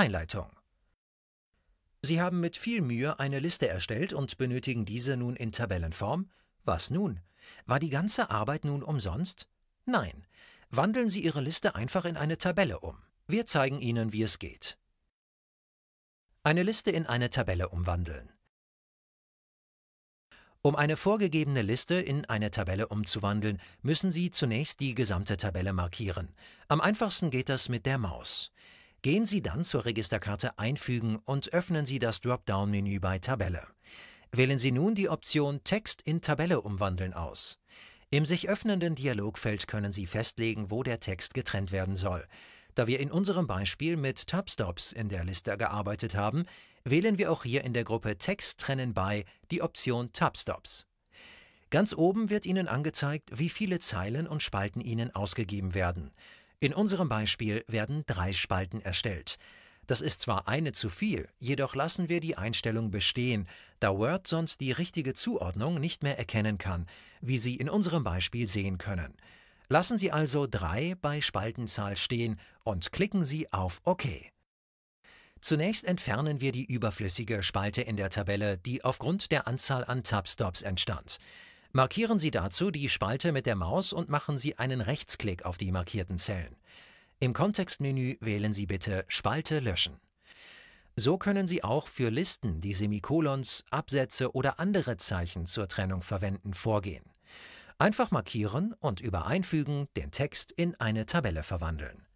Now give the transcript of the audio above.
Einleitung Sie haben mit viel Mühe eine Liste erstellt und benötigen diese nun in Tabellenform? Was nun? War die ganze Arbeit nun umsonst? Nein. Wandeln Sie Ihre Liste einfach in eine Tabelle um. Wir zeigen Ihnen, wie es geht. Eine Liste in eine Tabelle umwandeln. Um eine vorgegebene Liste in eine Tabelle umzuwandeln, müssen Sie zunächst die gesamte Tabelle markieren. Am einfachsten geht das mit der Maus. Gehen Sie dann zur Registerkarte Einfügen und öffnen Sie das Dropdown-Menü bei Tabelle. Wählen Sie nun die Option Text in Tabelle umwandeln aus. Im sich öffnenden Dialogfeld können Sie festlegen, wo der Text getrennt werden soll. Da wir in unserem Beispiel mit Tabstops in der Liste gearbeitet haben, wählen wir auch hier in der Gruppe Text trennen bei die Option Tabstops. Ganz oben wird Ihnen angezeigt, wie viele Zeilen und Spalten Ihnen ausgegeben werden. In unserem Beispiel werden drei Spalten erstellt. Das ist zwar eine zu viel, jedoch lassen wir die Einstellung bestehen, da Word sonst die richtige Zuordnung nicht mehr erkennen kann, wie Sie in unserem Beispiel sehen können. Lassen Sie also 3 bei Spaltenzahl stehen und klicken Sie auf OK. Zunächst entfernen wir die überflüssige Spalte in der Tabelle, die aufgrund der Anzahl an Tab-Stops entstand. Markieren Sie dazu die Spalte mit der Maus und machen Sie einen Rechtsklick auf die markierten Zellen. Im Kontextmenü wählen Sie bitte Spalte löschen. So können Sie auch für Listen, die Semikolons, Absätze oder andere Zeichen zur Trennung verwenden, vorgehen. Einfach markieren und über Einfügen den Text in eine Tabelle verwandeln.